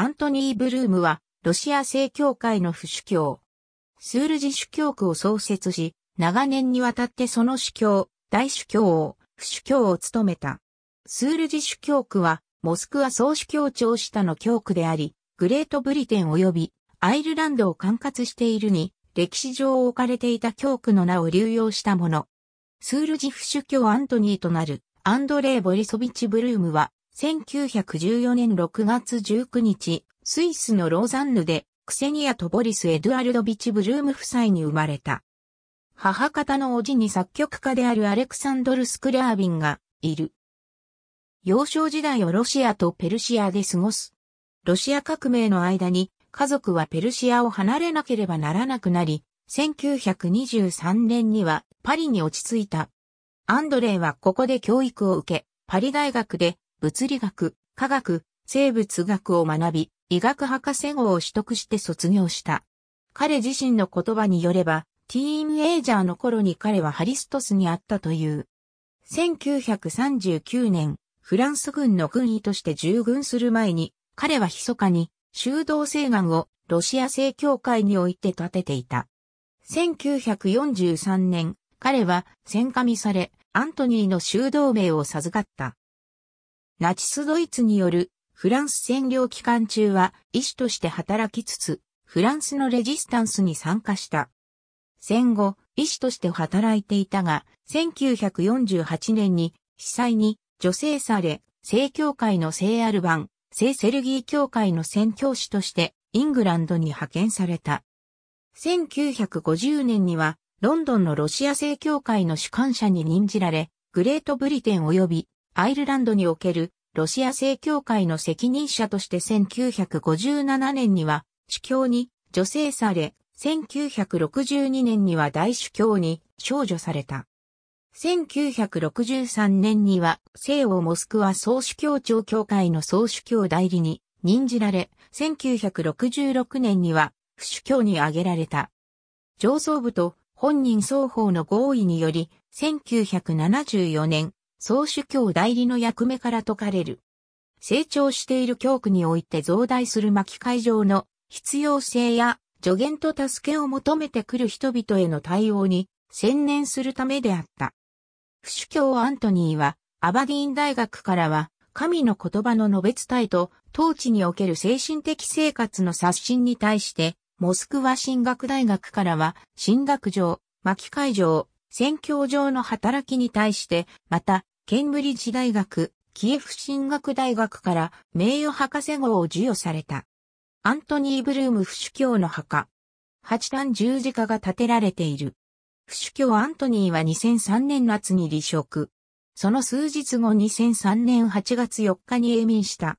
アントニー・ブルームは、ロシア正教会の不主教。スールジ主教区を創設し、長年にわたってその主教、大主教を、不主教を務めた。スールジ主教区は、モスクワ総主教庁下の教区であり、グレートブリテン及びアイルランドを管轄しているに、歴史上置かれていた教区の名を流用したもの。スールジ不主教アントニーとなるアンドレイ・ボリソビチ・ブルームは1914年6月19日、スイスのローザンヌで、クセニアとボリス・エドゥアルドビチ・ブルーム夫妻に生まれた。母方の叔父に作曲家であるアレクサンドル・スクラービンがいる。幼少時代をロシアとペルシアで過ごす。ロシア革命の間に家族はペルシアを離れなければならなくなり、1923年にはパリに落ち着いた。アンドレイはここで教育を受け、パリ大学で物理学、科学、生物学を学び、医学博士号を取得して卒業した。彼自身の言葉によれば、ティーンエイジャーの頃に彼はハリストスにあったという。1939年、フランス軍の軍医として従軍する前に、彼は密かに修道生願をロシア正教会において建てていた。1943年、彼は戦火見され、アントニーの修道名を授かった。ナチスドイツによるフランス占領期間中は医師として働きつつ、フランスのレジスタンスに参加した。戦後、医師として働いていたが、1948年に被災に助成され、聖教会の聖アルバン、聖セルギー教会の宣教師としてイングランドに派遣された。1950年にはロンドンのロシア正教会の主観者に任じられ、グレートブリテン及びアイルランドにおけるロシア正教会の責任者として1957年には主教に助成され、1962年には大主教に少女された。1963年には西欧モスクワ総主教庁協会の総主教代理に任じられ、1966年には不主教に挙げられた。上層部と本人双方の合意により、1974年、総主教代理の役目から解かれる。成長している教区において増大する巻き会場の必要性や助言と助けを求めてくる人々への対応に専念するためであった。不主教アントニーはアバディーン大学からは神の言葉の述べ伝えと統治における精神的生活の刷新に対してモスクワ神学大学からは神学上、巻き会場、宣教上の働きに対して、また、ケンブリッジ大学、キエフ神学大学から名誉博士号を授与された。アントニー・ブルーム不主教の墓。八段十字架が建てられている。不主教アントニーは2003年夏に離職。その数日後2003年8月4日に永眠した。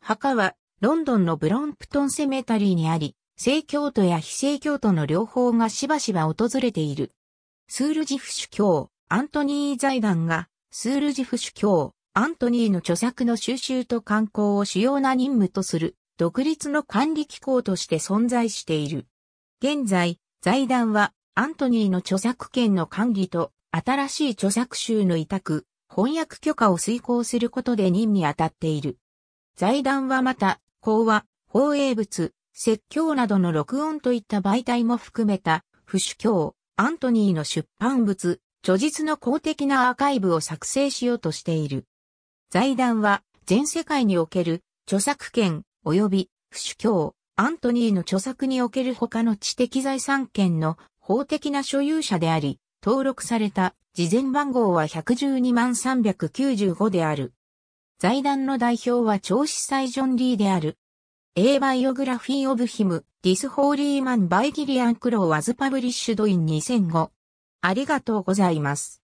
墓はロンドンのブロンプトンセメタリーにあり、正教徒や非正教徒の両方がしばしば訪れている。スールジフ主教、アントニー財団がスールジフ主教、アントニーの著作の収集と観光を主要な任務とする独立の管理機構として存在している。現在、財団はアントニーの著作権の管理と新しい著作集の委託、翻訳許可を遂行することで任に当たっている。財団はまた、講話、放映物、説教などの録音といった媒体も含めた、不主教、アントニーの出版物、著述の公的なアーカイブを作成しようとしている。財団は、全世界における著作権及び不主教、アントニーの著作における他の知的財産権の法的な所有者であり、登録された事前番号は112万395である。財団の代表は超司祭ジョン・リーである。A Biography of Him, This Holy Man by Gillian Crow was published in 2005. ありがとうございます。